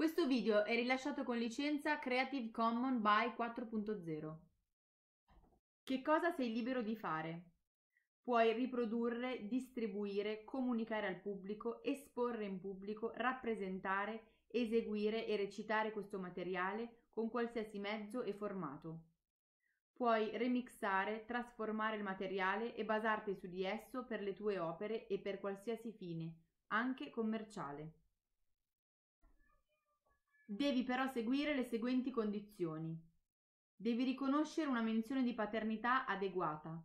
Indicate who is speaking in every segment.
Speaker 1: Questo video è rilasciato con licenza Creative Commons by 4.0. Che cosa sei libero di fare? Puoi riprodurre, distribuire, comunicare al pubblico, esporre in pubblico, rappresentare, eseguire e recitare questo materiale con qualsiasi mezzo e formato. Puoi remixare, trasformare il materiale e basarti su di esso per le tue opere e per qualsiasi fine, anche commerciale. Devi però seguire le seguenti condizioni. Devi riconoscere una menzione di paternità adeguata,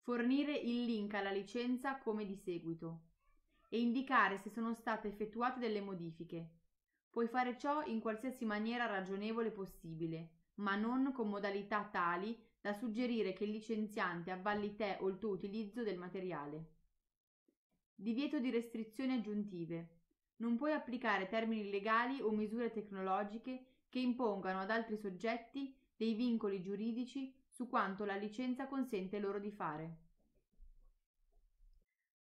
Speaker 1: fornire il link alla licenza come di seguito e indicare se sono state effettuate delle modifiche. Puoi fare ciò in qualsiasi maniera ragionevole possibile, ma non con modalità tali da suggerire che il licenziante avvalli te o il tuo utilizzo del materiale. Divieto di restrizioni aggiuntive. Non puoi applicare termini legali o misure tecnologiche che impongano ad altri soggetti dei vincoli giuridici su quanto la licenza consente loro di fare.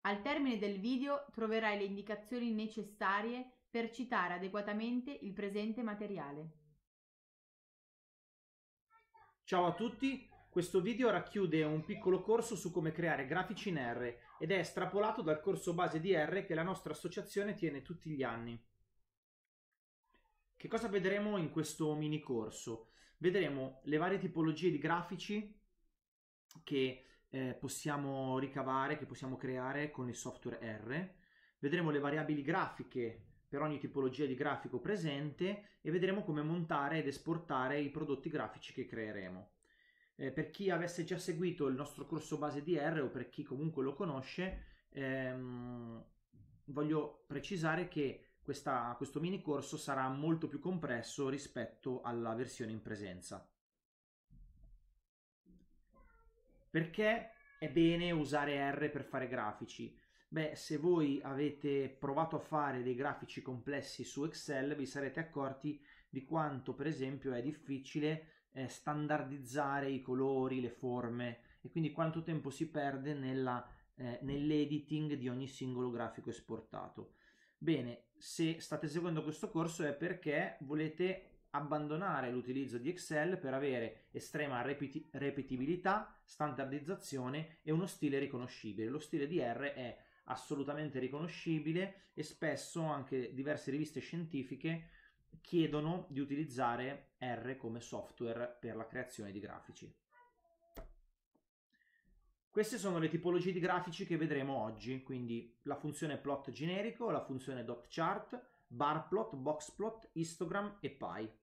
Speaker 1: Al termine del video troverai le indicazioni necessarie per citare adeguatamente il presente materiale.
Speaker 2: Ciao a tutti questo video racchiude un piccolo corso su come creare grafici in R ed è estrapolato dal corso base di R che la nostra associazione tiene tutti gli anni. Che cosa vedremo in questo mini corso? Vedremo le varie tipologie di grafici che eh, possiamo ricavare, che possiamo creare con il software R. Vedremo le variabili grafiche per ogni tipologia di grafico presente e vedremo come montare ed esportare i prodotti grafici che creeremo. Eh, per chi avesse già seguito il nostro corso base di R o per chi comunque lo conosce, ehm, voglio precisare che questa, questo mini corso sarà molto più compresso rispetto alla versione in presenza. Perché è bene usare R per fare grafici? Beh, se voi avete provato a fare dei grafici complessi su Excel, vi sarete accorti di quanto, per esempio, è difficile eh, standardizzare i colori, le forme e quindi quanto tempo si perde nella, eh, nell'editing di ogni singolo grafico esportato. Bene, se state seguendo questo corso è perché volete abbandonare l'utilizzo di Excel per avere estrema repeti- ripetibilità, standardizzazione e uno stile riconoscibile. Lo stile di R è assolutamente riconoscibile e spesso anche diverse riviste scientifiche chiedono di utilizzare R come software per la creazione di grafici. Queste sono le tipologie di grafici che vedremo oggi, quindi la funzione plot generico, la funzione dot chart, bar plot, box plot, histogram e pie.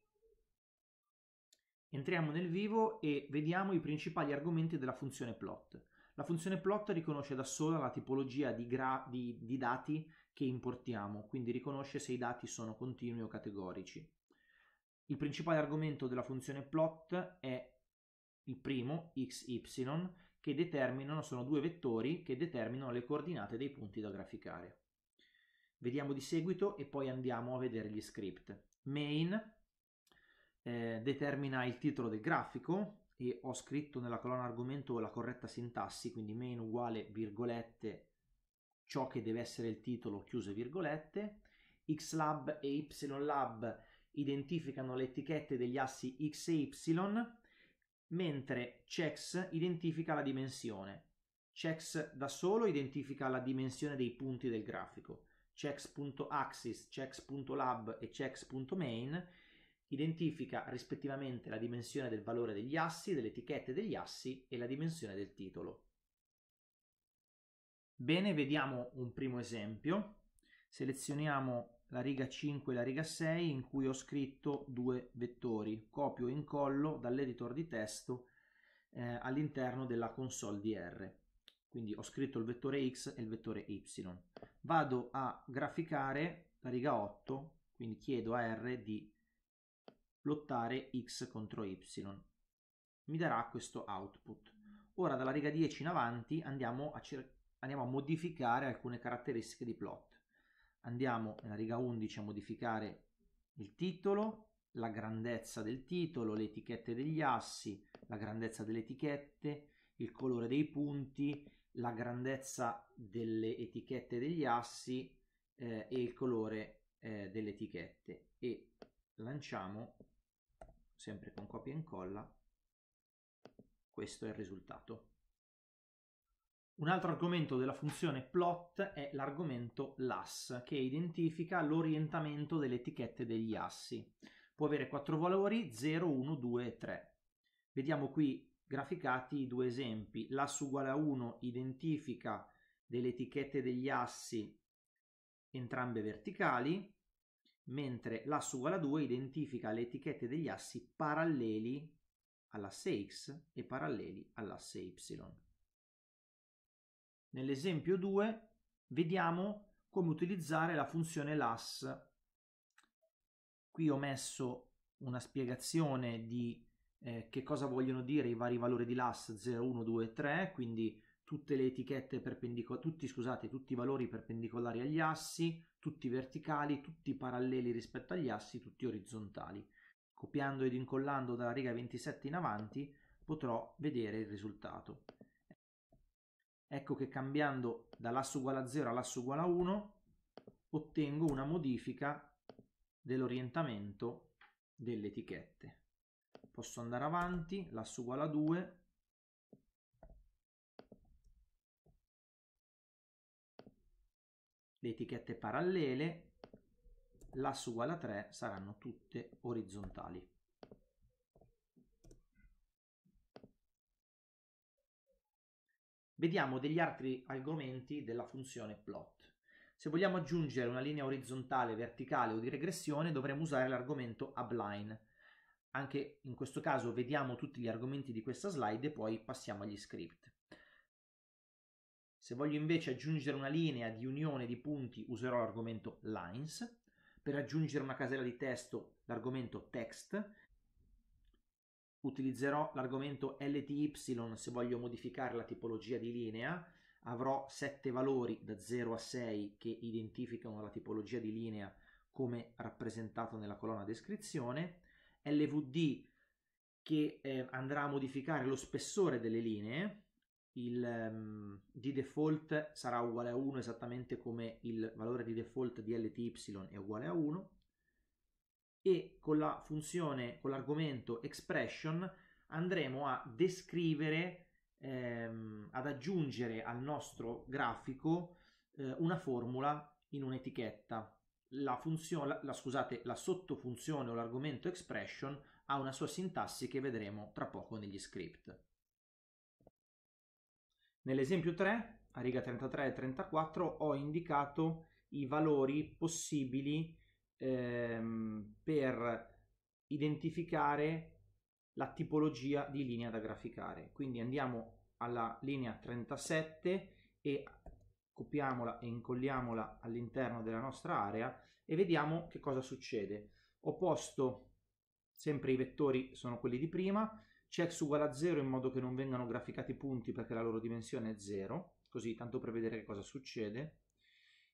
Speaker 2: Entriamo nel vivo e vediamo i principali argomenti della funzione plot. La funzione plot riconosce da sola la tipologia di, di, di dati che importiamo, quindi riconosce se i dati sono continui o categorici. Il principale argomento della funzione plot è il primo, x, y, che determinano, sono due vettori che determinano le coordinate dei punti da graficare. Vediamo di seguito e poi andiamo a vedere gli script. Main eh, determina il titolo del grafico e ho scritto nella colonna argomento la corretta sintassi, quindi main uguale virgolette ciò che deve essere il titolo, chiuse virgolette, xlab e ylab identificano le etichette degli assi x e y, mentre checks identifica la dimensione. Checks da solo identifica la dimensione dei punti del grafico. Checks.axis, checks.lab e checks.main identifica rispettivamente la dimensione del valore degli assi, delle etichette degli assi e la dimensione del titolo. Bene, vediamo un primo esempio. Selezioniamo la riga 5 e la riga 6 in cui ho scritto due vettori. Copio e incollo dall'editor di testo eh, all'interno della console di R. Quindi ho scritto il vettore x e il vettore y. Vado a graficare la riga 8, quindi chiedo a R di plottare x contro y. Mi darà questo output. Ora dalla riga 10 in avanti andiamo a cercare andiamo a modificare alcune caratteristiche di plot. Andiamo nella riga 11 a modificare il titolo, la grandezza del titolo, le etichette degli assi, la grandezza delle etichette, il colore dei punti, la grandezza delle etichette degli assi eh, e il colore eh, delle etichette e lanciamo sempre con copia e incolla questo è il risultato un altro argomento della funzione plot è l'argomento LAS, che identifica l'orientamento delle etichette degli assi. Può avere quattro valori 0, 1, 2 e 3. Vediamo qui graficati i due esempi. L'ass uguale a 1 identifica delle etichette degli assi entrambe verticali, mentre l'ass uguale a 2 identifica le etichette degli assi paralleli all'asse x e paralleli all'asse y. Nell'esempio 2 vediamo come utilizzare la funzione LAS. Qui ho messo una spiegazione di eh, che cosa vogliono dire i vari valori di LAS 0, 1, 2, 3, quindi tutte le etichette perpendicolari, tutti, scusate, tutti i valori perpendicolari agli assi, tutti verticali, tutti paralleli rispetto agli assi, tutti orizzontali. Copiando ed incollando dalla riga 27 in avanti potrò vedere il risultato. Ecco che cambiando dall'asse uguale a 0 all'asso uguale a 1 ottengo una modifica dell'orientamento delle etichette. Posso andare avanti, l'asso uguale a 2, le etichette parallele, l'asso uguale a 3 saranno tutte orizzontali. Vediamo degli altri argomenti della funzione plot. Se vogliamo aggiungere una linea orizzontale, verticale o di regressione dovremo usare l'argomento abline. Anche in questo caso vediamo tutti gli argomenti di questa slide e poi passiamo agli script. Se voglio invece aggiungere una linea di unione di punti userò l'argomento lines. Per aggiungere una casella di testo l'argomento text utilizzerò l'argomento LTY se voglio modificare la tipologia di linea, avrò sette valori da 0 a 6 che identificano la tipologia di linea come rappresentato nella colonna descrizione, LVD che eh, andrà a modificare lo spessore delle linee, il um, di default sarà uguale a 1 esattamente come il valore di default di LTY è uguale a 1, e con la funzione, con l'argomento expression andremo a descrivere, ehm, ad aggiungere al nostro grafico eh, una formula in un'etichetta. La funzione, la, scusate, la sottofunzione o l'argomento expression ha una sua sintassi che vedremo tra poco negli script. Nell'esempio 3, a riga 33 e 34, ho indicato i valori possibili ehm, per identificare la tipologia di linea da graficare. Quindi andiamo alla linea 37 e copiamola e incolliamola all'interno della nostra area e vediamo che cosa succede. Ho posto sempre i vettori sono quelli di prima, c'è x uguale a 0 in modo che non vengano graficati punti perché la loro dimensione è 0, così tanto per vedere che cosa succede.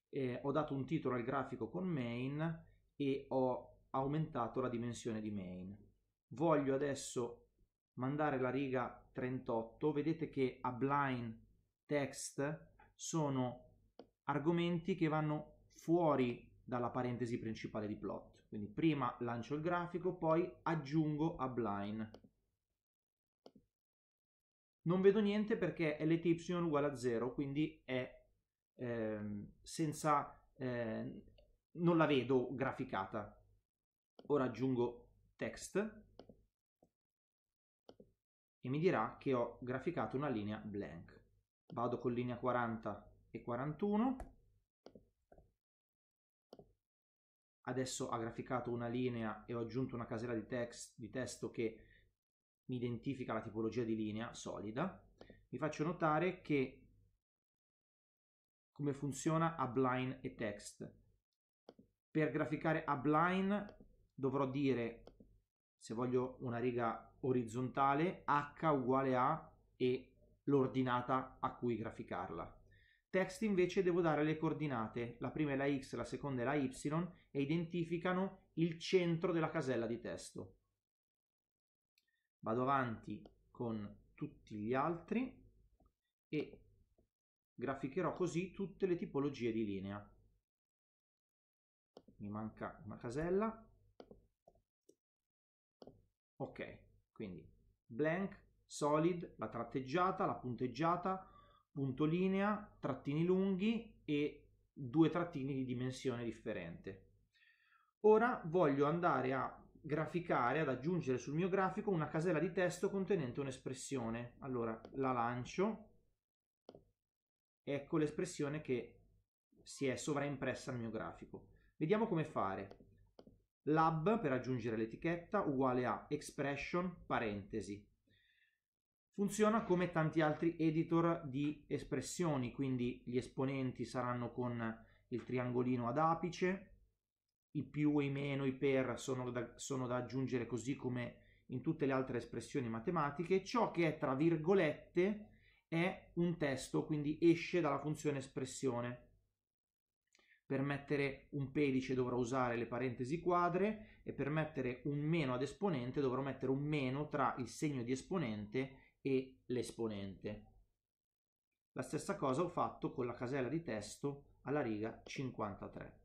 Speaker 2: Eh, ho dato un titolo al grafico con main e ho aumentato la dimensione di main. Voglio adesso mandare la riga 38, vedete che a blind text sono argomenti che vanno fuori dalla parentesi principale di plot. Quindi prima lancio il grafico, poi aggiungo a blind. Non vedo niente perché lt uguale a 0, quindi è eh, senza, ehm, non la vedo graficata. Ora aggiungo text e mi dirà che ho graficato una linea blank. Vado con linea 40 e 41. Adesso ha graficato una linea e ho aggiunto una casella di, text, di testo che mi identifica la tipologia di linea solida. Vi faccio notare che come funziona Abline e Text per graficare upline dovrò dire se voglio una riga orizzontale h uguale a e l'ordinata a cui graficarla text invece devo dare le coordinate la prima è la x la seconda è la y e identificano il centro della casella di testo vado avanti con tutti gli altri e graficherò così tutte le tipologie di linea mi manca una casella, ok, quindi blank, solid, la tratteggiata, la punteggiata, punto linea, trattini lunghi e due trattini di dimensione differente. Ora voglio andare a graficare, ad aggiungere sul mio grafico una casella di testo contenente un'espressione. Allora la lancio, ecco l'espressione che si è sovraimpressa al mio grafico. Vediamo come fare. Lab per aggiungere l'etichetta uguale a expression parentesi. Funziona come tanti altri editor di espressioni, quindi gli esponenti saranno con il triangolino ad apice, i più, i meno, i per sono da, sono da aggiungere così come in tutte le altre espressioni matematiche, ciò che è tra virgolette è un testo, quindi esce dalla funzione espressione per mettere un pedice dovrò usare le parentesi quadre e per mettere un meno ad esponente dovrò mettere un meno tra il segno di esponente e l'esponente. La stessa cosa ho fatto con la casella di testo alla riga 53.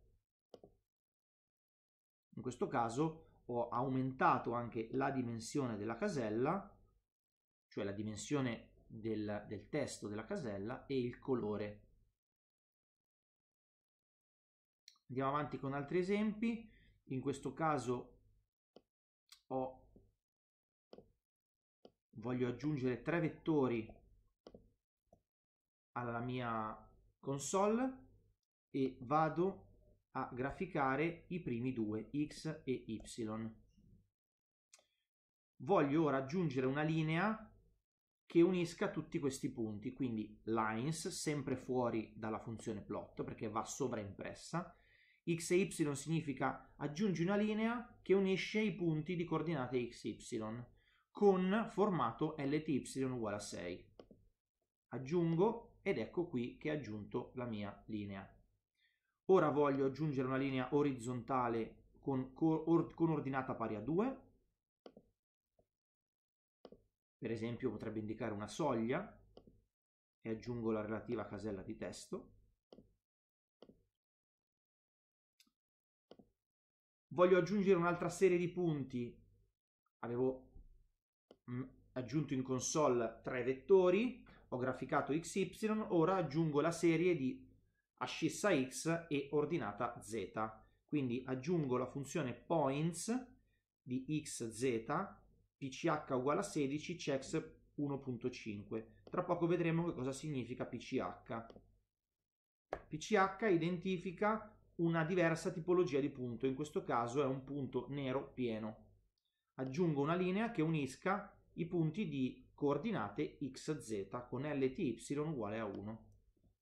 Speaker 2: In questo caso ho aumentato anche la dimensione della casella, cioè la dimensione del, del testo della casella e il colore Andiamo avanti con altri esempi. In questo caso ho, voglio aggiungere tre vettori alla mia console e vado a graficare i primi due, x e y. Voglio ora aggiungere una linea che unisca tutti questi punti, quindi lines, sempre fuori dalla funzione plot, perché va sovraimpressa, x e y significa aggiungi una linea che unisce i punti di coordinate x e y con formato lty uguale a 6. Aggiungo ed ecco qui che ho aggiunto la mia linea. Ora voglio aggiungere una linea orizzontale con, con, con ordinata pari a 2. Per esempio potrebbe indicare una soglia e aggiungo la relativa casella di testo voglio aggiungere un'altra serie di punti. Avevo mh, mm, aggiunto in console tre vettori, ho graficato XY, ora aggiungo la serie di ascissa X e ordinata Z. Quindi aggiungo la funzione points di XZ, PCH uguale a 16, checks 1.5. Tra poco vedremo che cosa significa PCH. PCH identifica una diversa tipologia di punto, in questo caso è un punto nero pieno. Aggiungo una linea che unisca i punti di coordinate xz con lty uguale a 1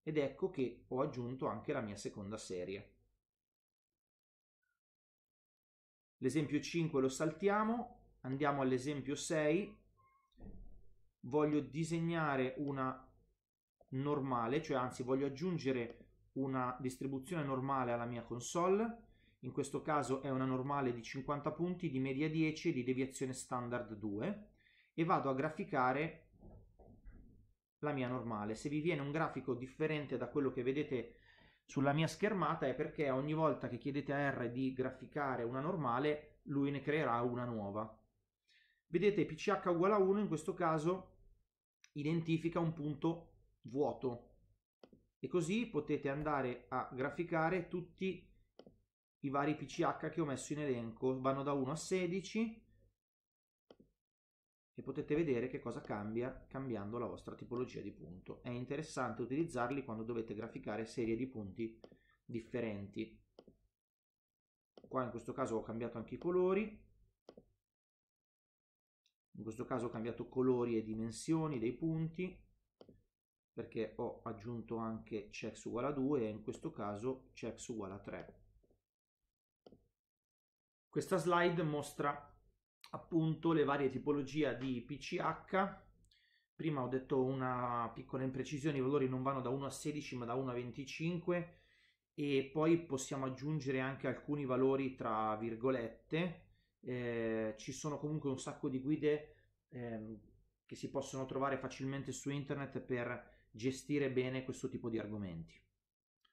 Speaker 2: ed ecco che ho aggiunto anche la mia seconda serie. L'esempio 5 lo saltiamo, andiamo all'esempio 6, voglio disegnare una normale, cioè anzi voglio aggiungere una distribuzione normale alla mia console, in questo caso è una normale di 50 punti, di media 10 e di deviazione standard 2, e vado a graficare la mia normale. Se vi viene un grafico differente da quello che vedete sulla mia schermata è perché ogni volta che chiedete a R di graficare una normale, lui ne creerà una nuova. Vedete PCH uguale a 1, in questo caso identifica un punto vuoto, e così potete andare a graficare tutti i vari PCH che ho messo in elenco, vanno da 1 a 16 e potete vedere che cosa cambia cambiando la vostra tipologia di punto. È interessante utilizzarli quando dovete graficare serie di punti differenti. Qua in questo caso ho cambiato anche i colori, in questo caso ho cambiato colori e dimensioni dei punti perché ho aggiunto anche checks uguale a 2 e in questo caso checks uguale a 3. Questa slide mostra appunto le varie tipologie di PCH. Prima ho detto una piccola imprecisione, i valori non vanno da 1 a 16 ma da 1 a 25 e poi possiamo aggiungere anche alcuni valori tra virgolette. Eh, ci sono comunque un sacco di guide eh, che si possono trovare facilmente su internet per gestire bene questo tipo di argomenti.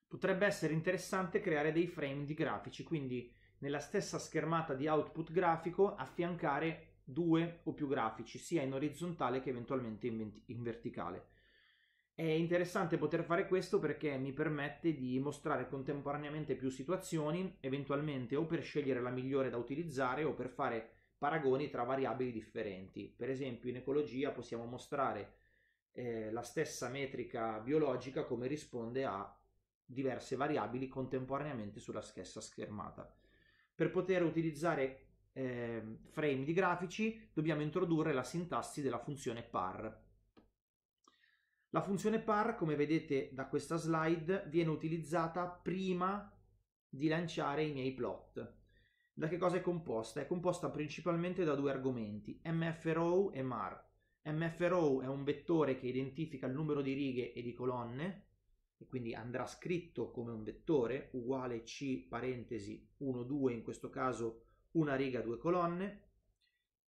Speaker 2: Potrebbe essere interessante creare dei frame di grafici, quindi nella stessa schermata di output grafico affiancare due o più grafici, sia in orizzontale che eventualmente in, verticale. È interessante poter fare questo perché mi permette di mostrare contemporaneamente più situazioni, eventualmente o per scegliere la migliore da utilizzare o per fare paragoni tra variabili differenti. Per esempio in ecologia possiamo mostrare eh, la stessa metrica biologica come risponde a diverse variabili contemporaneamente sulla stessa schermata. Per poter utilizzare eh, frame di grafici dobbiamo introdurre la sintassi della funzione par. La funzione par, come vedete da questa slide, viene utilizzata prima di lanciare i miei plot. Da che cosa è composta? È composta principalmente da due argomenti, mfrow e mar. MFRO è un vettore che identifica il numero di righe e di colonne, e quindi andrà scritto come un vettore, uguale C parentesi 1, 2, in questo caso una riga, due colonne,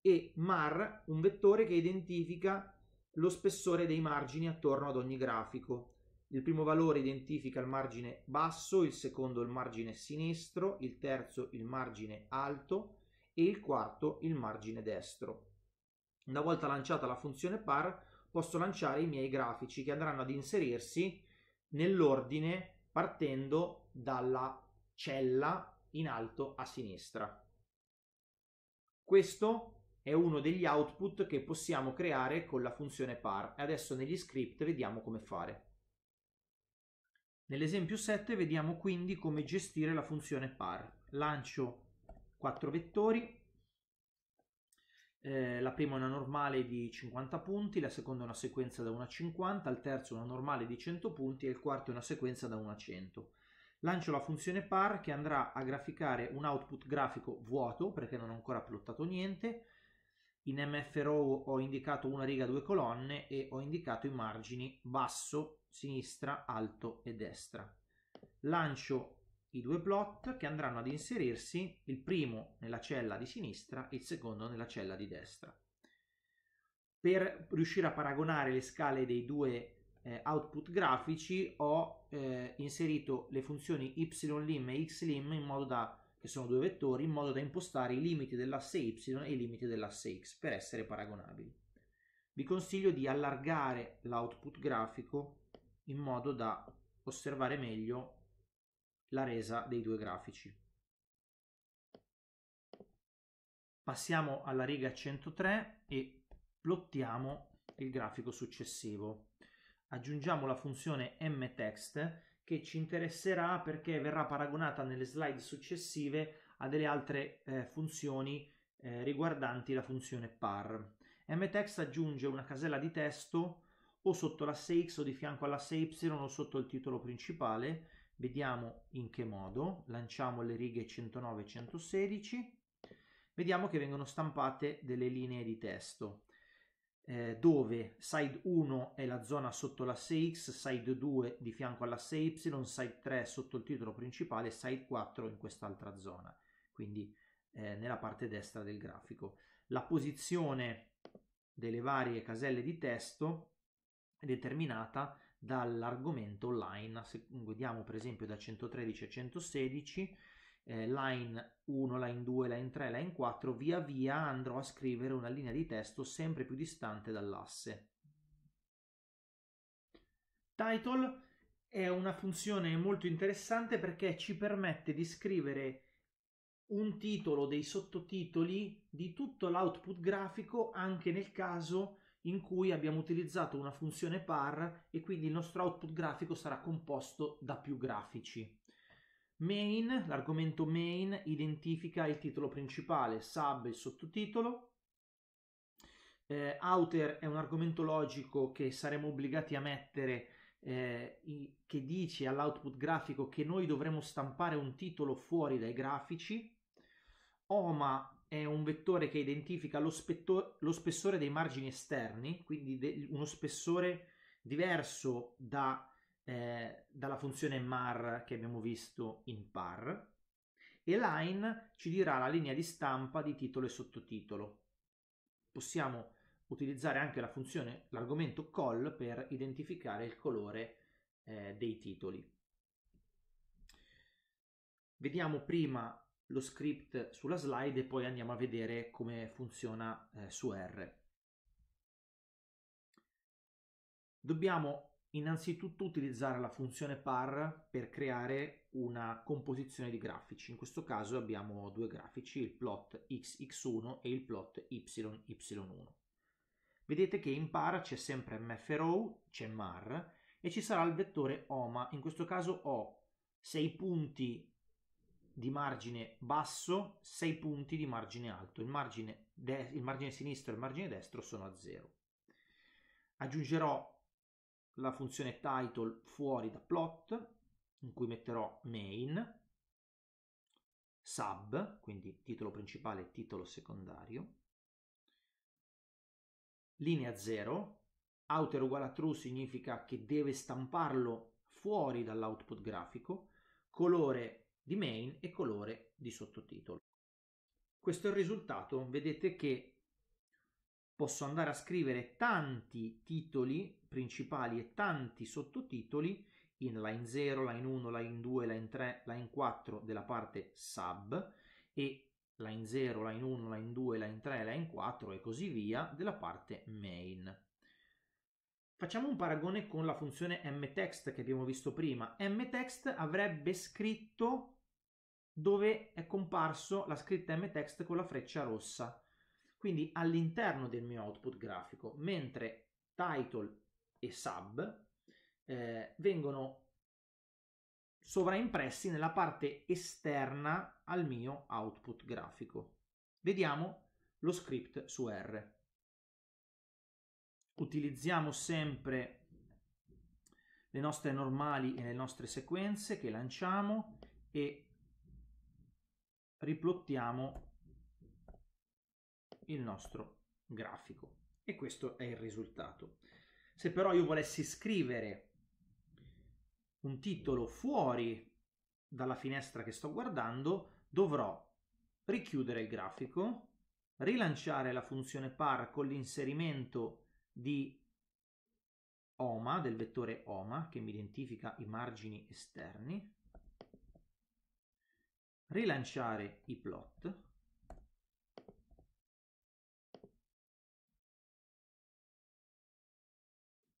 Speaker 2: e mar, un vettore che identifica lo spessore dei margini attorno ad ogni grafico. Il primo valore identifica il margine basso, il secondo il margine sinistro, il terzo il margine alto e il quarto il margine destro. Una volta lanciata la funzione par, posso lanciare i miei grafici che andranno ad inserirsi nell'ordine partendo dalla cella in alto a sinistra. Questo è uno degli output che possiamo creare con la funzione par. Adesso negli script vediamo come fare. Nell'esempio 7 vediamo quindi come gestire la funzione par. Lancio quattro vettori eh, la prima è una normale di 50 punti, la seconda è una sequenza da 1 a 50, il terzo è una normale di 100 punti e il quarto è una sequenza da 1 a 100. Lancio la funzione par che andrà a graficare un output grafico vuoto perché non ho ancora plottato niente. In mfrow ho indicato una riga, due colonne e ho indicato i margini basso, sinistra, alto e destra. Lancio i due plot che andranno ad inserirsi il primo nella cella di sinistra e il secondo nella cella di destra. Per riuscire a paragonare le scale dei due eh, output grafici ho eh, inserito le funzioni ylim e xlim in modo da che sono due vettori in modo da impostare i limiti dell'asse y e i limiti dell'asse x per essere paragonabili. Vi consiglio di allargare l'output grafico in modo da osservare meglio la resa dei due grafici. Passiamo alla riga 103 e plottiamo il grafico successivo. Aggiungiamo la funzione mtext che ci interesserà perché verrà paragonata nelle slide successive a delle altre eh, funzioni eh, riguardanti la funzione par. mtext aggiunge una casella di testo o sotto l'asse x o di fianco all'asse y o sotto il titolo principale vediamo in che modo, lanciamo le righe 109 e 116, vediamo che vengono stampate delle linee di testo eh, dove side 1 è la zona sotto l'asse X, side 2 di fianco all'asse Y, side 3 sotto il titolo principale, side 4 in quest'altra zona, quindi eh, nella parte destra del grafico. La posizione delle varie caselle di testo è determinata dall'argomento line. Se guidiamo per esempio da 113 a 116, eh, line 1, line 2, line 3, line 4, via via andrò a scrivere una linea di testo sempre più distante dall'asse. Title è una funzione molto interessante perché ci permette di scrivere un titolo, dei sottotitoli di tutto l'output grafico anche nel caso in cui abbiamo utilizzato una funzione par e quindi il nostro output grafico sarà composto da più grafici. Main, l'argomento main identifica il titolo principale, sub e sottotitolo. Eh, outer è un argomento logico che saremo obbligati a mettere eh, che dice all'output grafico che noi dovremo stampare un titolo fuori dai grafici. Oma è un vettore che identifica lo, spetto- lo spessore dei margini esterni, quindi de- uno spessore diverso da, eh, dalla funzione mar che abbiamo visto in par, e line ci dirà la linea di stampa di titolo e sottotitolo. Possiamo utilizzare anche la funzione, l'argomento call per identificare il colore eh, dei titoli. Vediamo prima lo script sulla slide e poi andiamo a vedere come funziona eh, su R. Dobbiamo innanzitutto utilizzare la funzione par per creare una composizione di grafici. In questo caso abbiamo due grafici, il plot xx1 e il plot yy1. Vedete che in par c'è sempre mfrow, c'è mar e ci sarà il vettore oma. In questo caso ho sei punti di margine basso, 6 punti di margine alto. Il margine, de- il margine sinistro e il margine destro sono a 0. Aggiungerò la funzione title fuori da plot, in cui metterò main, sub, quindi titolo principale e titolo secondario, linea 0, outer uguale a true significa che deve stamparlo fuori dall'output grafico, colore di main e colore di sottotitolo. Questo è il risultato, vedete che posso andare a scrivere tanti titoli principali e tanti sottotitoli in line 0, line 1, line 2, line 3, line 4 della parte sub e line 0, line 1, line 2, line 3, line 4 e così via della parte main. Facciamo un paragone con la funzione mtext che abbiamo visto prima. mtext avrebbe scritto dove è comparso la scritta mtext con la freccia rossa, quindi all'interno del mio output grafico, mentre title e sub eh, vengono sovraimpressi nella parte esterna al mio output grafico. Vediamo lo script su R. Utilizziamo sempre le nostre normali e le nostre sequenze che lanciamo e riplottiamo il nostro grafico e questo è il risultato. Se però io volessi scrivere un titolo fuori dalla finestra che sto guardando, dovrò richiudere il grafico, rilanciare la funzione par con l'inserimento di OMA, del vettore OMA, che mi identifica i margini esterni, rilanciare i plot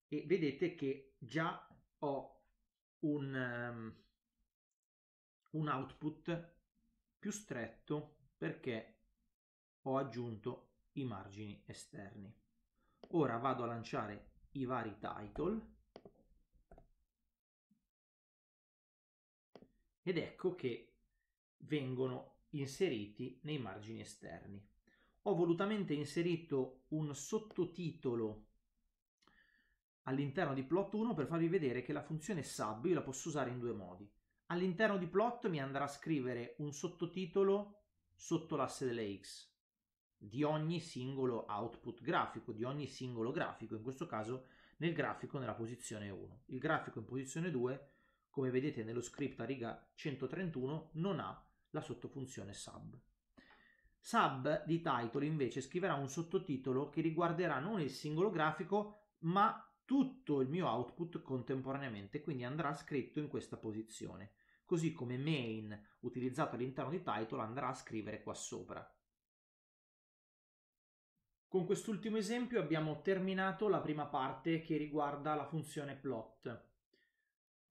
Speaker 2: e vedete che già ho un, um, un output più stretto perché ho aggiunto i margini esterni. Ora vado a lanciare i vari title ed ecco che vengono inseriti nei margini esterni. Ho volutamente inserito un sottotitolo all'interno di plot 1 per farvi vedere che la funzione sub io la posso usare in due modi. All'interno di plot mi andrà a scrivere un sottotitolo sotto l'asse delle x di ogni singolo output grafico, di ogni singolo grafico, in questo caso nel grafico nella posizione 1. Il grafico in posizione 2, come vedete nello script a riga 131, non ha la sottofunzione sub. Sub di title invece scriverà un sottotitolo che riguarderà non il singolo grafico ma tutto il mio output contemporaneamente, quindi andrà scritto in questa posizione, così come main utilizzato all'interno di title andrà a scrivere qua sopra. Con quest'ultimo esempio abbiamo terminato la prima parte che riguarda la funzione plot.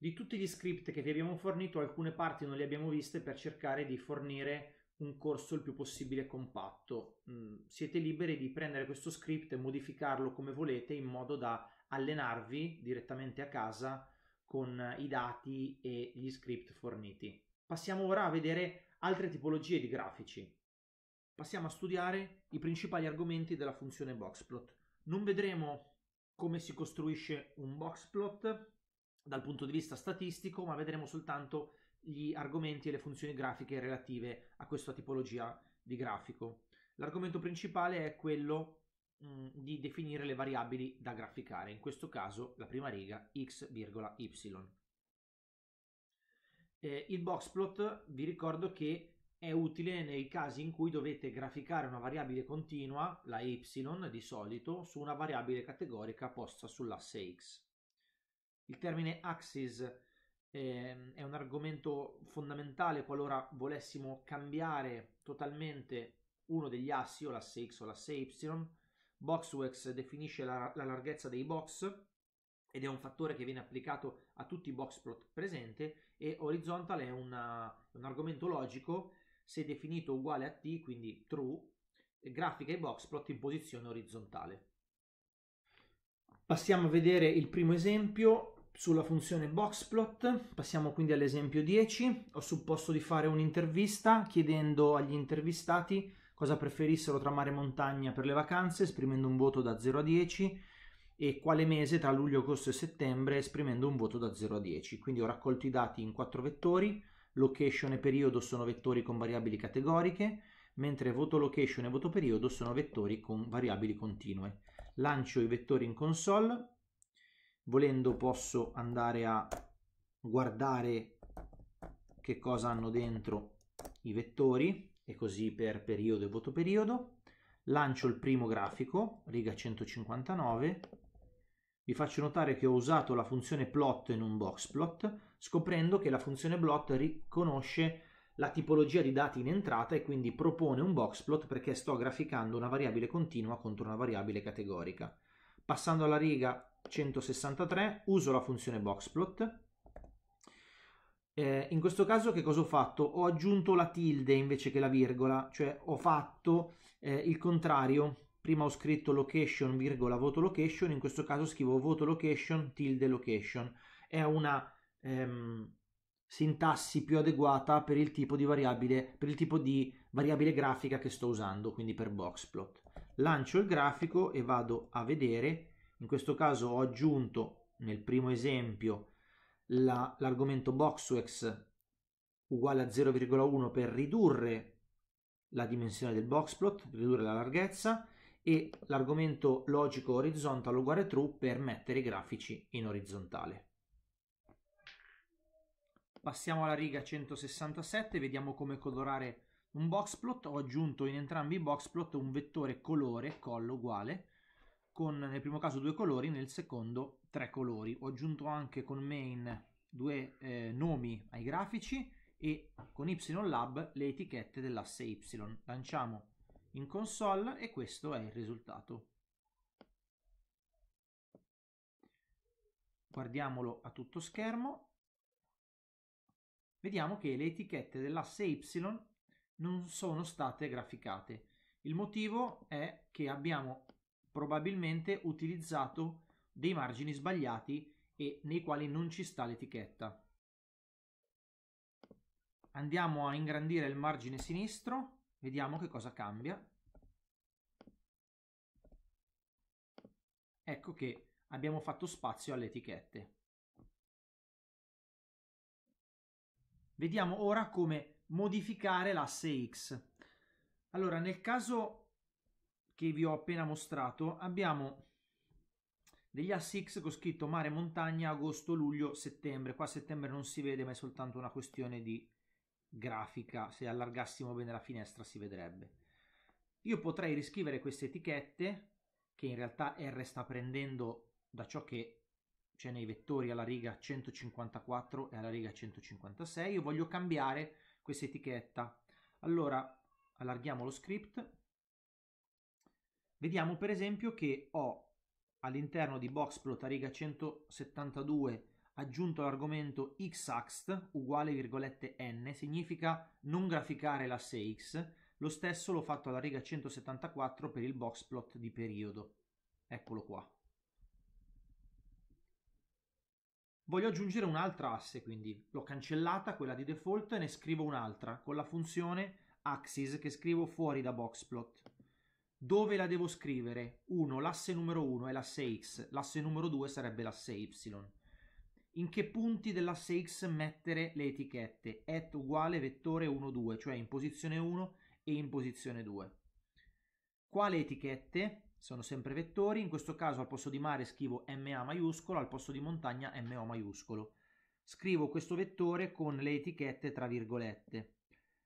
Speaker 2: Di tutti gli script che vi abbiamo fornito, alcune parti non le abbiamo viste per cercare di fornire un corso il più possibile compatto. Mm, siete liberi di prendere questo script e modificarlo come volete in modo da allenarvi direttamente a casa con i dati e gli script forniti. Passiamo ora a vedere altre tipologie di grafici. Passiamo a studiare i principali argomenti della funzione boxplot. Non vedremo come si costruisce un boxplot, dal punto di vista statistico, ma vedremo soltanto gli argomenti e le funzioni grafiche relative a questa tipologia di grafico. L'argomento principale è quello mh, mm, di definire le variabili da graficare, in questo caso la prima riga x, y. Eh, il box plot vi ricordo che è utile nei casi in cui dovete graficare una variabile continua, la y di solito, su una variabile categorica posta sull'asse x. Il termine axis eh, è un argomento fondamentale qualora volessimo cambiare totalmente uno degli assi, o l'asse X o l'asse Y. Boxwex definisce la, la larghezza dei box ed è un fattore che viene applicato a tutti i box plot presente e horizontal è una, un argomento logico se definito uguale a t, quindi true, grafica i box plot in posizione orizzontale. Passiamo a vedere il primo esempio sulla funzione boxplot, passiamo quindi all'esempio 10, ho supposto di fare un'intervista chiedendo agli intervistati cosa preferissero tra mare e montagna per le vacanze, esprimendo un voto da 0 a 10, e quale mese tra luglio, agosto e settembre, esprimendo un voto da 0 a 10. Quindi ho raccolto i dati in quattro vettori, location e periodo sono vettori con variabili categoriche, mentre voto location e voto periodo sono vettori con variabili continue. Lancio i vettori in console volendo posso andare a guardare che cosa hanno dentro i vettori e così per periodo e voto periodo lancio il primo grafico riga 159 vi faccio notare che ho usato la funzione plot in un box plot scoprendo che la funzione plot riconosce la tipologia di dati in entrata e quindi propone un box plot perché sto graficando una variabile continua contro una variabile categorica passando alla riga 163, uso la funzione boxplot. Eh, in questo caso che cosa ho fatto? Ho aggiunto la tilde invece che la virgola, cioè ho fatto eh, il contrario. Prima ho scritto location, virgola, voto location, in questo caso scrivo voto location, tilde location. È una ehm, sintassi più adeguata per il tipo di variabile, per il tipo di variabile grafica che sto usando, quindi per boxplot. Lancio il grafico e vado a vedere in questo caso ho aggiunto nel primo esempio l'argomento boxwex uguale a 0,1 per ridurre la dimensione del boxplot, ridurre la larghezza e l'argomento logico orizzontale uguale true per mettere i grafici in orizzontale. Passiamo alla riga 167, vediamo come colorare un boxplot. Ho aggiunto in entrambi i boxplot un vettore colore collo uguale con nel primo caso due colori, nel secondo tre colori. Ho aggiunto anche con main due eh, nomi ai grafici e con Y Lab le etichette dell'asse Y. Lanciamo in console e questo è il risultato. Guardiamolo a tutto schermo. Vediamo che le etichette dell'asse Y non sono state graficate. Il motivo è che abbiamo probabilmente utilizzato dei margini sbagliati e nei quali non ci sta l'etichetta. Andiamo a ingrandire il margine sinistro, vediamo che cosa cambia. Ecco che abbiamo fatto spazio alle etichette. Vediamo ora come modificare l'asse X. Allora, nel caso che vi ho appena mostrato abbiamo degli assi X con scritto mare, montagna, agosto, luglio, settembre. Qua settembre non si vede ma è soltanto una questione di grafica, se allargassimo bene la finestra si vedrebbe. Io potrei riscrivere queste etichette, che in realtà R sta prendendo da ciò che c'è nei vettori alla riga 154 e alla riga 156, io voglio cambiare questa etichetta. Allora allarghiamo lo script, Vediamo per esempio che ho all'interno di Boxplot a riga 172 aggiunto l'argomento xaxt uguale virgolette n, significa non graficare l'asse x, lo stesso l'ho fatto alla riga 174 per il boxplot di periodo. Eccolo qua. Voglio aggiungere un'altra asse, quindi l'ho cancellata, quella di default, e ne scrivo un'altra con la funzione axis che scrivo fuori da boxplot. Dove la devo scrivere? 1, l'asse numero 1 è l'asse x, l'asse numero 2 sarebbe l'asse y. In che punti dell'asse x mettere le etichette? At uguale vettore 1, 2, cioè in posizione 1 e in posizione 2. Quale etichette? Sono sempre vettori, in questo caso al posto di mare scrivo MA maiuscolo, al posto di montagna MO maiuscolo. Scrivo questo vettore con le etichette tra virgolette.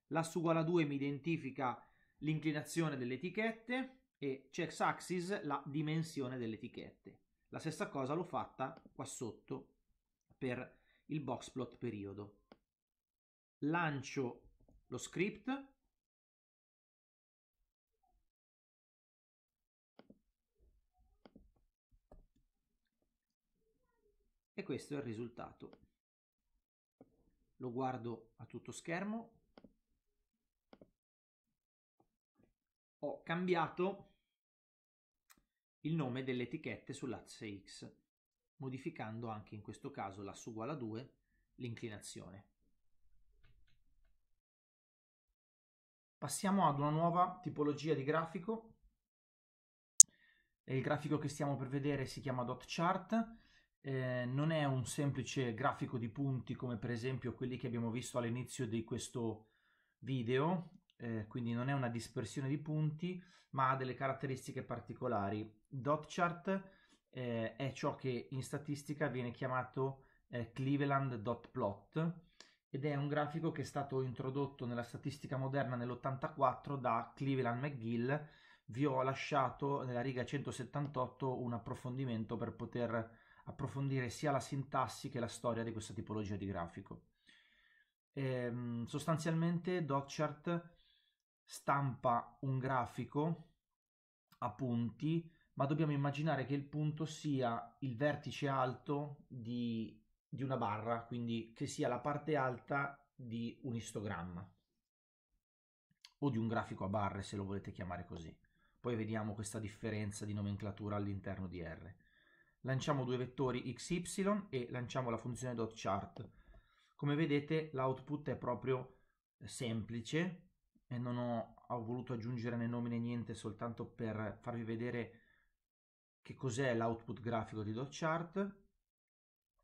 Speaker 2: L'asse uguale a 2 mi identifica l'inclinazione delle etichette e x Axis la dimensione delle etichette. La stessa cosa l'ho fatta qua sotto per il box plot periodo. Lancio lo script e questo è il risultato. Lo guardo a tutto schermo ho cambiato il nome delle etichette sull'asse X, modificando anche in questo caso l'asse uguale a 2 l'inclinazione. Passiamo ad una nuova tipologia di grafico. Il grafico che stiamo per vedere si chiama dot chart. Eh, non è un semplice grafico di punti come per esempio quelli che abbiamo visto all'inizio di questo video eh, quindi non è una dispersione di punti, ma ha delle caratteristiche particolari. Dot chart eh, è ciò che in statistica viene chiamato eh, Cleveland dot plot ed è un grafico che è stato introdotto nella statistica moderna nell'84 da Cleveland McGill. Vi ho lasciato nella riga 178 un approfondimento per poter approfondire sia la sintassi che la storia di questa tipologia di grafico. Ehm, sostanzialmente, chart stampa un grafico a punti, ma dobbiamo immaginare che il punto sia il vertice alto di, di una barra, quindi che sia la parte alta di un istogramma o di un grafico a barre se lo volete chiamare così. Poi vediamo questa differenza di nomenclatura all'interno di R. Lanciamo due vettori xy e lanciamo la funzione dot chart. Come vedete l'output è proprio semplice, e non ho, ho voluto aggiungere né nomi né niente soltanto per farvi vedere che cos'è l'output grafico di DotChart.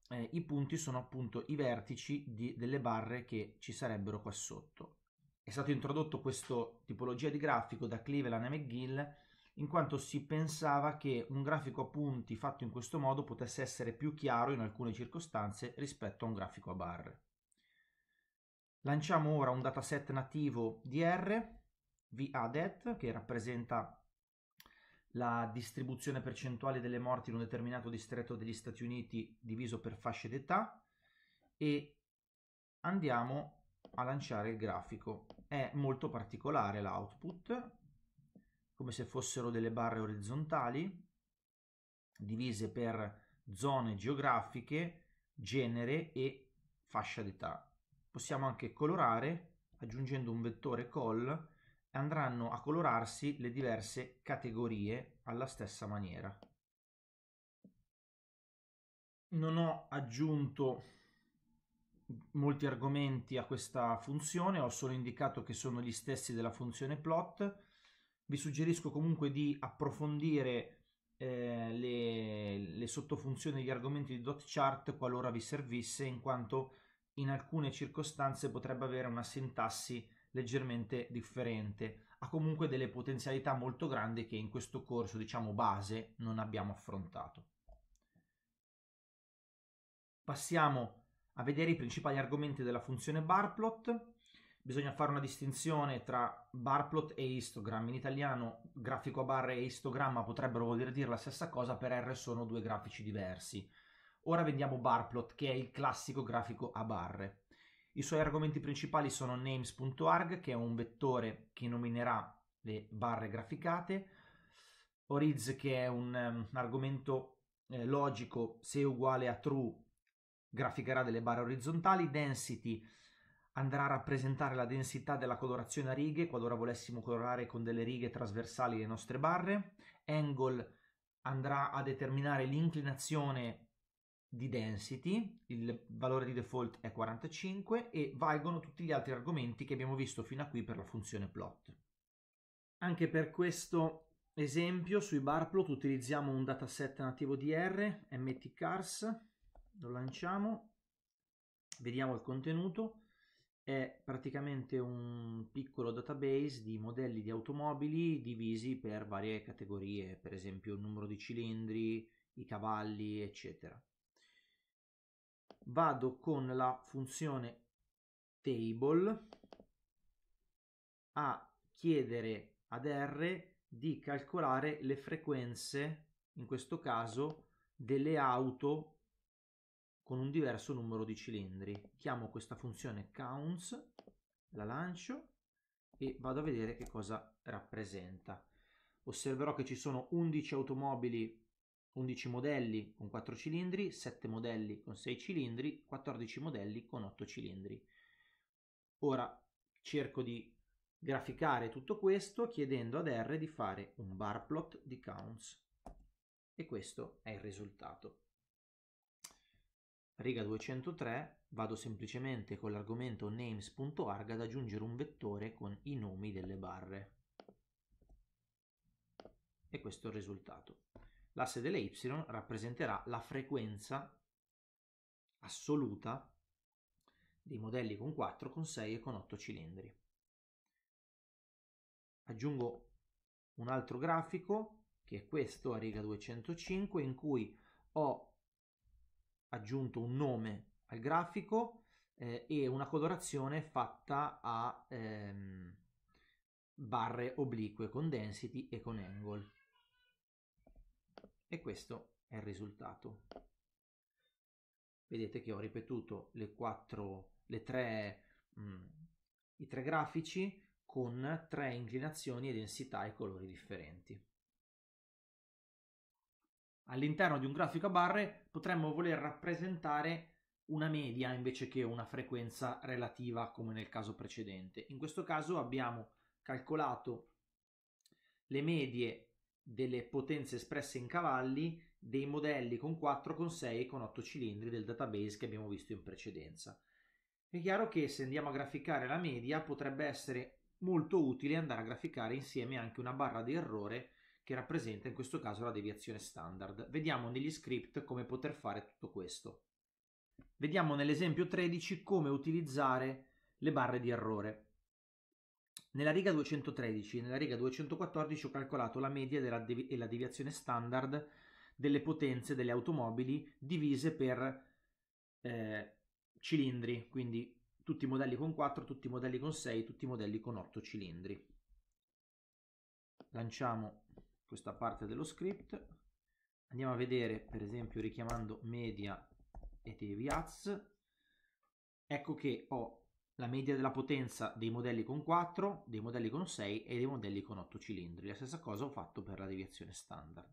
Speaker 2: Eh, I punti sono appunto i vertici di, delle barre che ci sarebbero qua sotto. È stato introdotto questa tipologia di grafico da Cleveland e McGill in quanto si pensava che un grafico a punti fatto in questo modo potesse essere più chiaro in alcune circostanze rispetto a un grafico a barre. Lanciamo ora un dataset nativo di R, VADET, che rappresenta la distribuzione percentuale delle morti in un determinato distretto degli Stati Uniti diviso per fasce d'età e andiamo a lanciare il grafico. È molto particolare l'output, come se fossero delle barre orizzontali divise per zone geografiche, genere e fascia d'età. Possiamo anche colorare aggiungendo un vettore col e andranno a colorarsi le diverse categorie alla stessa maniera. Non ho aggiunto molti argomenti a questa funzione, ho solo indicato che sono gli stessi della funzione plot. Vi suggerisco comunque di approfondire eh, le, le sottofunzioni gli argomenti di dot chart qualora vi servisse, in quanto in alcune circostanze potrebbe avere una sintassi leggermente differente, ha comunque delle potenzialità molto grandi che in questo corso, diciamo base, non abbiamo affrontato. Passiamo a vedere i principali argomenti della funzione barplot. Bisogna fare una distinzione tra barplot e histogram. In italiano grafico a barre e histogramma potrebbero voler dire la stessa cosa, per R sono due grafici diversi. Ora vediamo Barplot, che è il classico grafico a barre. I suoi argomenti principali sono names.arg, che è un vettore che nominerà le barre graficate, Oriz, che è un, um, argomento eh, logico, se uguale a true, graficherà delle barre orizzontali, density andrà a rappresentare la densità della colorazione a righe, qualora volessimo colorare con delle righe trasversali le nostre barre, angle andrà a determinare l'inclinazione di density, il valore di default è 45 e valgono tutti gli altri argomenti che abbiamo visto fino a qui per la funzione plot. Anche per questo esempio sui bar plot utilizziamo un dataset nativo di R, mtcars, lo lanciamo, vediamo il contenuto, è praticamente un piccolo database di modelli di automobili divisi per varie categorie, per esempio il numero di cilindri, i cavalli, eccetera vado con la funzione table a chiedere ad R di calcolare le frequenze, in questo caso, delle auto con un diverso numero di cilindri. Chiamo questa funzione counts, la lancio e vado a vedere che cosa rappresenta. Osserverò che ci sono 11 automobili 11 modelli con 4 cilindri, 7 modelli con 6 cilindri, 14 modelli con 8 cilindri. Ora cerco di graficare tutto questo chiedendo ad R di fare un bar plot di counts e questo è il risultato. Riga 203 vado semplicemente con l'argomento names.arg ad aggiungere un vettore con i nomi delle barre e questo è il risultato. L'asse delle y rappresenterà la frequenza assoluta dei modelli con 4, con 6 e con 8 cilindri. Aggiungo un altro grafico che è questo a riga 205 in cui ho aggiunto un nome al grafico eh, e una colorazione fatta a ehm, barre oblique con density e con angle. E questo è il risultato. Vedete che ho ripetuto le quattro, le tre, mh, mm, i tre grafici con tre inclinazioni e densità e colori differenti. All'interno di un grafico a barre potremmo voler rappresentare una media invece che una frequenza relativa come nel caso precedente. In questo caso abbiamo calcolato le medie delle potenze espresse in cavalli dei modelli con 4, con 6 e con 8 cilindri del database che abbiamo visto in precedenza. È chiaro che se andiamo a graficare la media potrebbe essere molto utile andare a graficare insieme anche una barra di errore che rappresenta in questo caso la deviazione standard. Vediamo negli script come poter fare tutto questo. Vediamo nell'esempio 13 come utilizzare le barre di errore. Nella riga 213 e nella riga 214 ho calcolato la media devi- e la deviazione standard delle potenze delle automobili divise per eh, cilindri, quindi tutti i modelli con 4, tutti i modelli con 6, tutti i modelli con 8 cilindri. Lanciamo questa parte dello script, andiamo a vedere per esempio richiamando media e deviaz, ecco che ho la media della potenza dei modelli con 4, dei modelli con 6 e dei modelli con 8 cilindri. La stessa cosa ho fatto per la deviazione standard.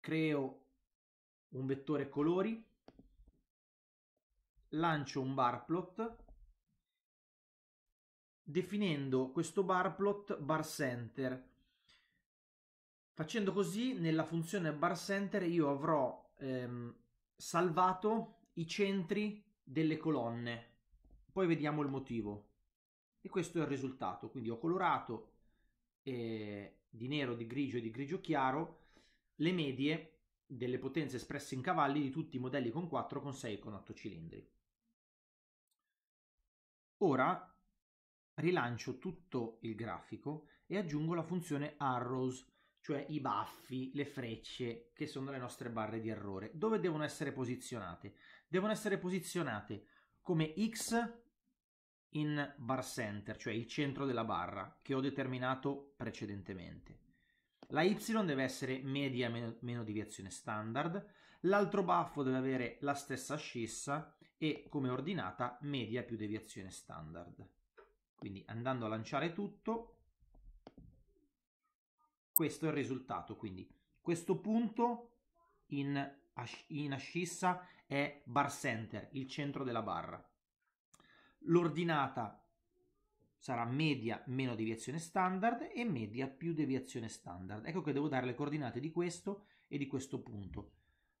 Speaker 2: Creo un vettore colori, lancio un bar plot, definendo questo bar plot bar center. Facendo così, nella funzione bar center io avrò ehm, salvato i centri delle colonne. Poi vediamo il motivo. E questo è il risultato. Quindi ho colorato eh, di nero, di grigio e di grigio chiaro le medie delle potenze espresse in cavalli di tutti i modelli con 4, con 6 e con 8 cilindri. Ora rilancio tutto il grafico e aggiungo la funzione arrows, cioè i baffi, le frecce che sono le nostre barre di errore, dove devono essere posizionate devono essere posizionate come x in bar center, cioè il centro della barra che ho determinato precedentemente. La y deve essere media meno, meno deviazione standard, l'altro baffo deve avere la stessa scissa e come ordinata media più deviazione standard. Quindi andando a lanciare tutto, questo è il risultato, quindi questo punto in in ascissa è bar center, il centro della barra. L'ordinata sarà media meno deviazione standard e media più deviazione standard. Ecco che devo dare le coordinate di questo e di questo punto.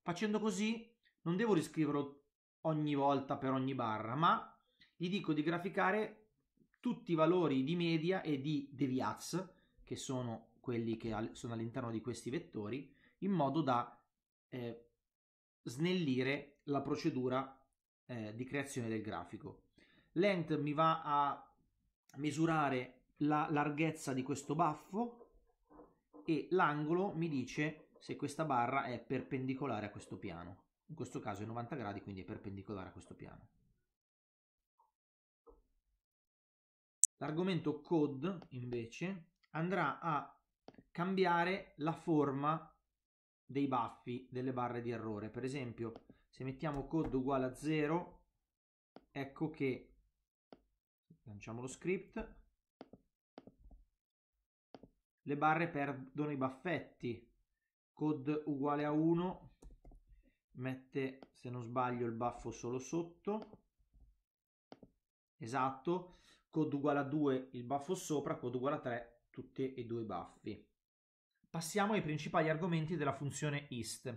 Speaker 2: Facendo così non devo riscriverlo ogni volta per ogni barra, ma gli dico di graficare tutti i valori di media e di deviaz, che sono quelli che sono all'interno di questi vettori, in modo da eh, snellire la procedura eh, di creazione del grafico. Length mi va a misurare la larghezza di questo baffo e l'angolo mi dice se questa barra è perpendicolare a questo piano. In questo caso è 90 gradi, quindi è perpendicolare a questo piano. L'argomento code invece andrà a cambiare la forma dei baffi delle barre di errore. Per esempio, se mettiamo code uguale a 0, ecco che lanciamo lo script, le barre perdono i baffetti, code uguale a 1 mette, se non sbaglio, il baffo solo sotto, esatto, code uguale a 2 il baffo sopra, code uguale a 3 tutti e due i baffi. Passiamo ai principali argomenti della funzione ist.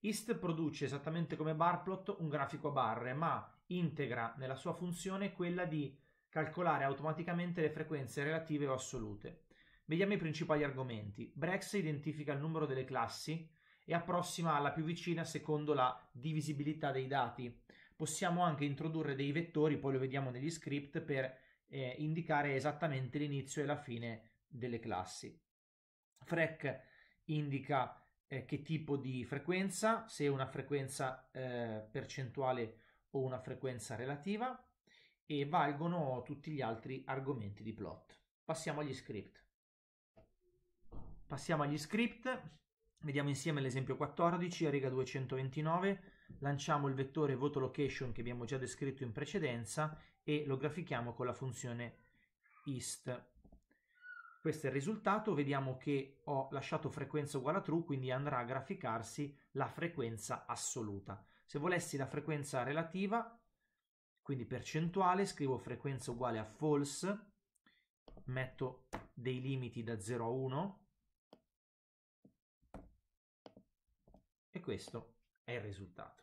Speaker 2: Ist produce esattamente come barplot un grafico a barre, ma integra nella sua funzione quella di calcolare automaticamente le frequenze relative o assolute. Vediamo i principali argomenti. Brex identifica il numero delle classi e approssima alla più vicina secondo la divisibilità dei dati. Possiamo anche introdurre dei vettori, poi lo vediamo negli script, per eh, indicare esattamente l'inizio e la fine delle classi. FREC indica eh, che tipo di frequenza, se una frequenza eh, percentuale o una frequenza relativa e valgono tutti gli altri argomenti di plot. Passiamo agli script. Passiamo agli script, vediamo insieme l'esempio 14 a riga 229, lanciamo il vettore voto location che abbiamo già descritto in precedenza e lo grafichiamo con la funzione ist. Questo è il risultato, vediamo che ho lasciato frequenza uguale a true, quindi andrà a graficarsi la frequenza assoluta. Se volessi la frequenza relativa, quindi percentuale, scrivo frequenza uguale a false, metto dei limiti da 0 a 1 e questo è il risultato.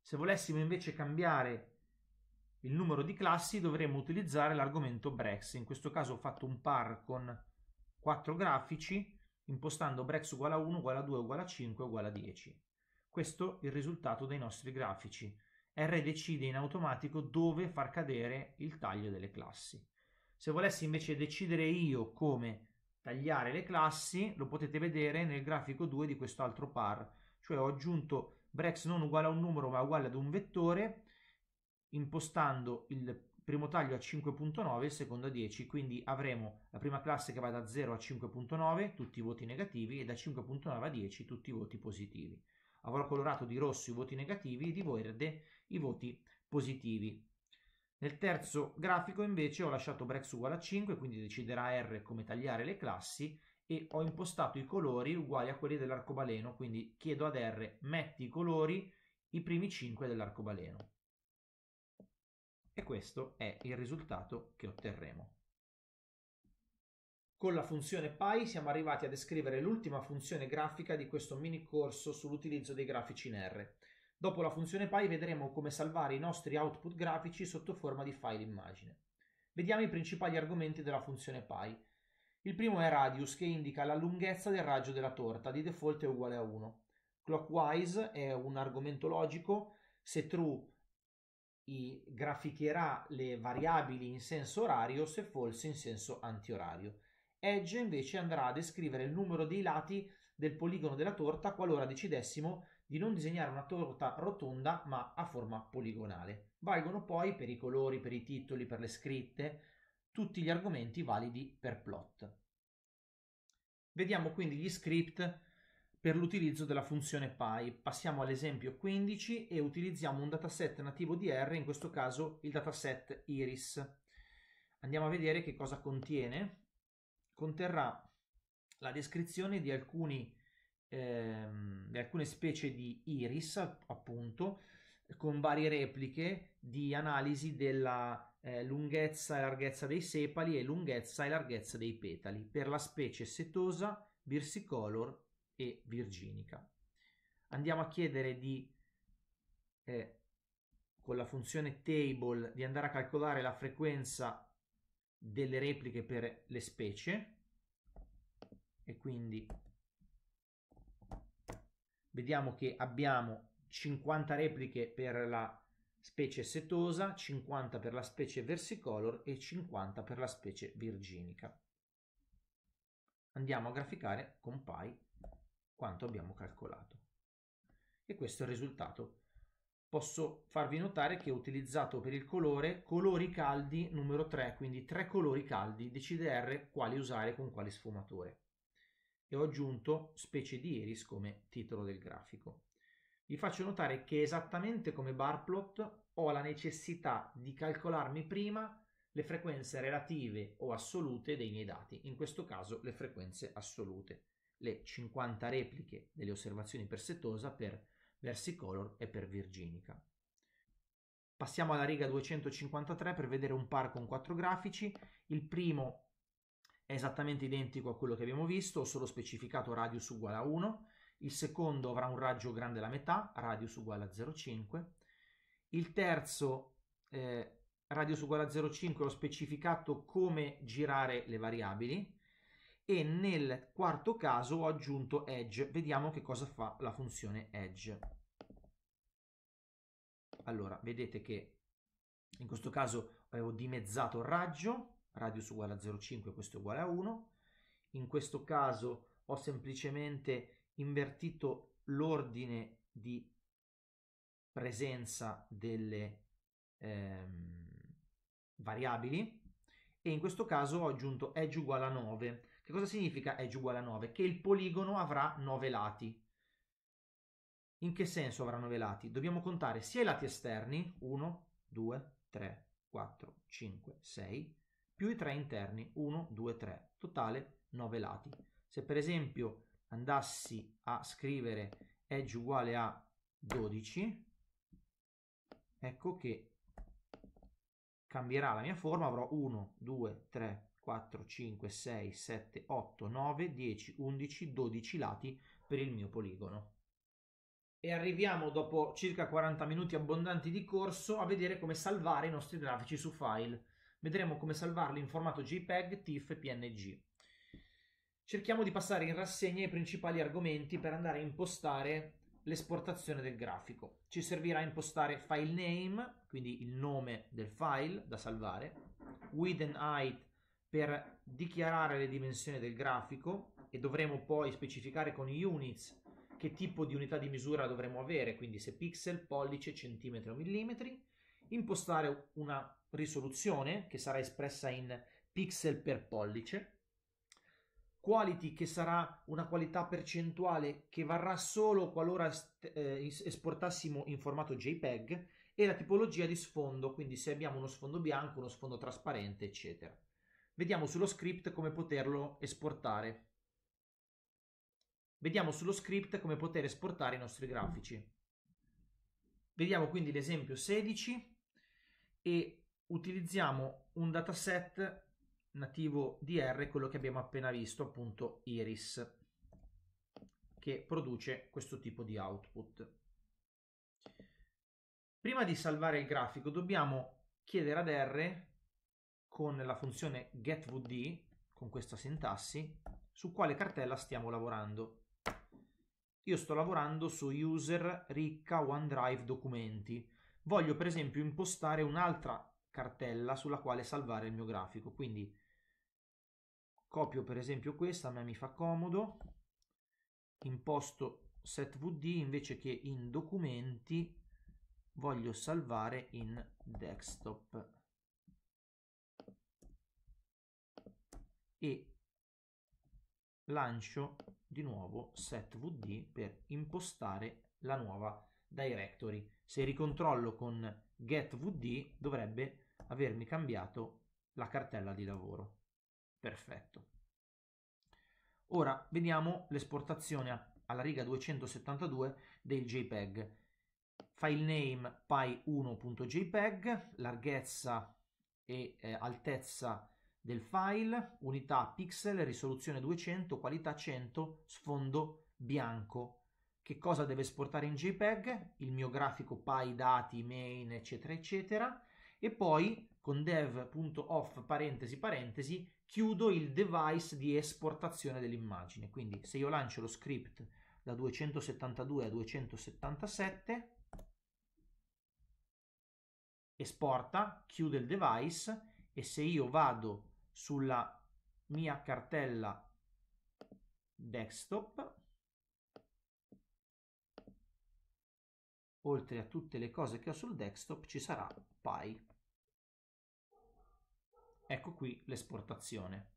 Speaker 2: Se volessimo invece cambiare il numero di classi dovremo utilizzare l'argomento brex. In questo caso ho fatto un par con quattro grafici impostando brex uguale a 1, uguale a 2, uguale a 5, uguale a 10. Questo è il risultato dei nostri grafici. R decide in automatico dove far cadere il taglio delle classi. Se volessi invece decidere io come tagliare le classi, lo potete vedere nel grafico 2 di questo altro par, cioè ho aggiunto brex non uguale a un numero ma uguale ad un vettore impostando il primo taglio a 5.9 e il secondo a 10 quindi avremo la prima classe che va da 0 a 5.9 tutti i voti negativi e da 5.9 a 10 tutti i voti positivi avrò colorato di rosso i voti negativi e di verde i voti positivi nel terzo grafico invece ho lasciato brex uguale a 5 quindi deciderà R come tagliare le classi e ho impostato i colori uguali a quelli dell'arcobaleno quindi chiedo ad R metti i colori i primi 5 dell'arcobaleno e questo è il risultato che otterremo. Con la funzione pi siamo arrivati a descrivere l'ultima funzione grafica di questo mini corso sull'utilizzo dei grafici in R. Dopo la funzione pi vedremo come salvare i nostri output grafici sotto forma di file immagine. Vediamo i principali argomenti della funzione pi. Il primo è radius che indica la lunghezza del raggio della torta, di default è uguale a 1. Clockwise è un argomento logico, se true i, graficherà le variabili in senso orario se false in senso antiorario. Edge invece andrà a descrivere il numero dei lati del poligono della torta qualora decidessimo di non disegnare una torta rotonda ma a forma poligonale. Valgono poi per i colori, per i titoli, per le scritte, tutti gli argomenti validi per plot. Vediamo quindi gli script per l'utilizzo della funzione pi. Passiamo all'esempio 15 e utilizziamo un dataset nativo di R, in questo caso il dataset iris. Andiamo a vedere che cosa contiene. Conterrà la descrizione di, alcuni, ehm, di alcune specie di iris, appunto, con varie repliche di analisi della eh, lunghezza e larghezza dei sepali e lunghezza e larghezza dei petali per la specie setosa, birsicolor e virginica. Andiamo a chiedere di, eh, con la funzione table, di andare a calcolare la frequenza delle repliche per le specie e quindi vediamo che abbiamo 50 repliche per la specie setosa, 50 per la specie versicolor e 50 per la specie virginica. Andiamo a graficare con Pi quanto abbiamo calcolato. E questo è il risultato. Posso farvi notare che ho utilizzato per il colore colori caldi numero 3, quindi tre colori caldi, decide R quali usare con quali sfumature. E ho aggiunto specie di iris come titolo del grafico. Vi faccio notare che esattamente come bar plot ho la necessità di calcolarmi prima le frequenze relative o assolute dei miei dati, in questo caso le frequenze assolute le 50 repliche delle osservazioni per Setosa per Versicolor e per Virginica. Passiamo alla riga 253 per vedere un par con quattro grafici. Il primo è esattamente identico a quello che abbiamo visto, ho solo specificato radius uguale a 1. Il secondo avrà un raggio grande la metà, radius uguale a 0,5. Il terzo, eh, radius uguale a 0,5, l'ho specificato come girare le variabili e nel quarto caso ho aggiunto edge. Vediamo che cosa fa la funzione edge. Allora, vedete che in questo caso avevo dimezzato il raggio, radius uguale a 0,5, questo è uguale a 1. In questo caso ho semplicemente invertito l'ordine di presenza delle ehm, variabili e in questo caso ho aggiunto edge uguale a 9 che cosa significa edge uguale a 9? Che il poligono avrà 9 lati. In che senso avrà 9 lati? Dobbiamo contare sia i lati esterni, 1, 2, 3, 4, 5, 6, più i 3 interni, 1, 2, 3, totale 9 lati. Se per esempio andassi a scrivere edge uguale a 12, ecco che cambierà la mia forma, avrò 1, 2, 3, 4, 5, 6, 7, 8, 9, 10, 11, 12 lati per il mio poligono. E arriviamo dopo circa 40 minuti abbondanti di corso a vedere come salvare i nostri grafici su file. Vedremo come salvarli in formato JPEG, TIFF e PNG. Cerchiamo di passare in rassegna i principali argomenti per andare a impostare l'esportazione del grafico. Ci servirà impostare file name, quindi il nome del file da salvare, width and height per dichiarare le dimensioni del grafico e dovremo poi specificare con units che tipo di unità di misura dovremo avere, quindi se pixel, pollice, centimetri o millimetri, impostare una risoluzione che sarà espressa in pixel per pollice, quality che sarà una qualità percentuale che varrà solo qualora eh, esportassimo in formato JPEG e la tipologia di sfondo, quindi se abbiamo uno sfondo bianco, uno sfondo trasparente, eccetera. Vediamo sullo script come poterlo esportare. Vediamo sullo script come poter esportare i nostri grafici. Vediamo quindi l'esempio 16 e utilizziamo un dataset nativo di R, quello che abbiamo appena visto, appunto Iris, che produce questo tipo di output. Prima di salvare il grafico dobbiamo chiedere ad R con la funzione getVD, con questa sintassi, su quale cartella stiamo lavorando. Io sto lavorando su user ricca OneDrive documenti. Voglio per esempio impostare un'altra cartella sulla quale salvare il mio grafico, quindi copio per esempio questa, a me mi fa comodo, imposto setvd invece che in documenti voglio salvare in desktop e lancio di nuovo setvd per impostare la nuova directory. Se ricontrollo con getvd dovrebbe avermi cambiato la cartella di lavoro. Perfetto. Ora vediamo l'esportazione alla riga 272 del JPEG. File name py1.jpg, larghezza e eh, altezza del file, unità pixel, risoluzione 200, qualità 100, sfondo bianco. Che cosa deve esportare in JPEG? Il mio grafico PI, dati, main, eccetera, eccetera. E poi con dev.off parentesi parentesi chiudo il device di esportazione dell'immagine. Quindi se io lancio lo script da 272 a 277, esporta, chiude il device e se io vado sulla mia cartella desktop oltre a tutte le cose che ho sul desktop ci sarà Pi ecco qui l'esportazione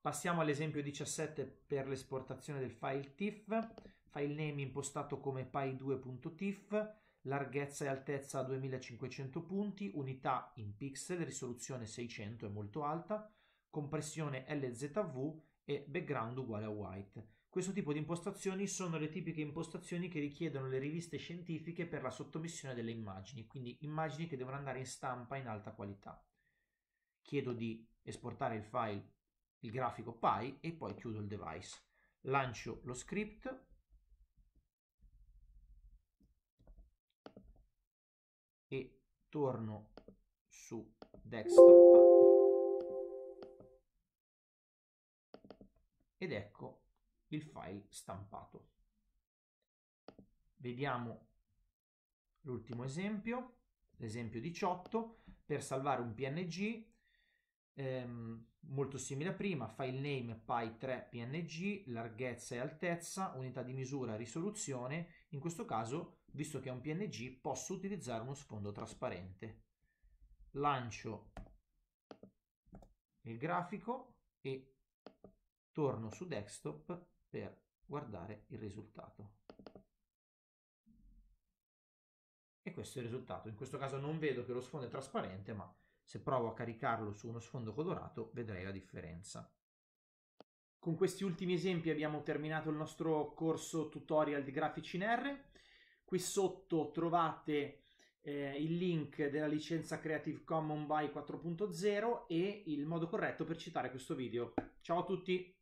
Speaker 2: passiamo all'esempio 17 per l'esportazione del file TIFF file name impostato come py 2tiff larghezza e altezza 2500 punti, unità in pixel, risoluzione 600 è molto alta, compressione LZV e background uguale a white. Questo tipo di impostazioni sono le tipiche impostazioni che richiedono le riviste scientifiche per la sottomissione delle immagini, quindi immagini che devono andare in stampa in alta qualità. Chiedo di esportare il file, il grafico PI e poi chiudo il device. Lancio lo script, torno su desktop ed ecco il file stampato. Vediamo l'ultimo esempio, l'esempio 18, per salvare un PNG ehm, molto simile a prima, file name py3 PNG, larghezza e altezza, unità di misura, risoluzione, in questo caso visto che è un PNG, posso utilizzare uno sfondo trasparente. Lancio il grafico e torno su desktop per guardare il risultato. E questo è il risultato. In questo caso non vedo che lo sfondo è trasparente, ma se provo a caricarlo su uno sfondo colorato vedrei la differenza. Con questi ultimi esempi abbiamo terminato il nostro corso tutorial di grafici in R. Qui sotto trovate eh, il link della licenza Creative Commons by 4.0 e il modo corretto per citare questo video. Ciao a tutti!